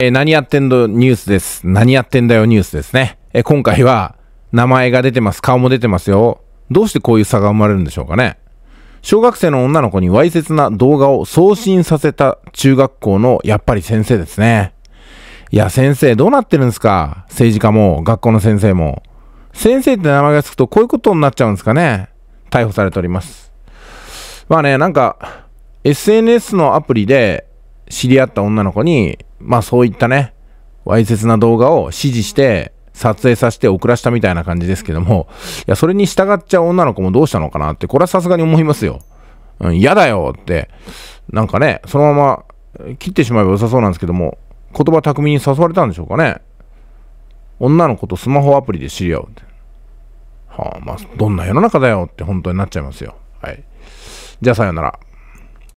えー、何やってんだニュースです。何やってんだよニュースですね。えー、今回は名前が出てます。顔も出てますよ。どうしてこういう差が生まれるんでしょうかね。小学生の女の子にわいせつな動画を送信させた中学校のやっぱり先生ですね。いや先生どうなってるんですか政治家も学校の先生も。先生って名前がつくとこういうことになっちゃうんですかね。逮捕されております。まあね、なんか SNS のアプリで知り合った女の子に、まあそういったね、わいせつな動画を指示して、撮影させて送らしたみたいな感じですけども、いや、それに従っちゃう女の子もどうしたのかなって、これはさすがに思いますよ。うん、嫌だよって、なんかね、そのまま切ってしまえば良さそうなんですけども、言葉巧みに誘われたんでしょうかね。女の子とスマホアプリで知り合うって。はあ、まあ、どんな世の中だよって本当になっちゃいますよ。はい。じゃあさよなら。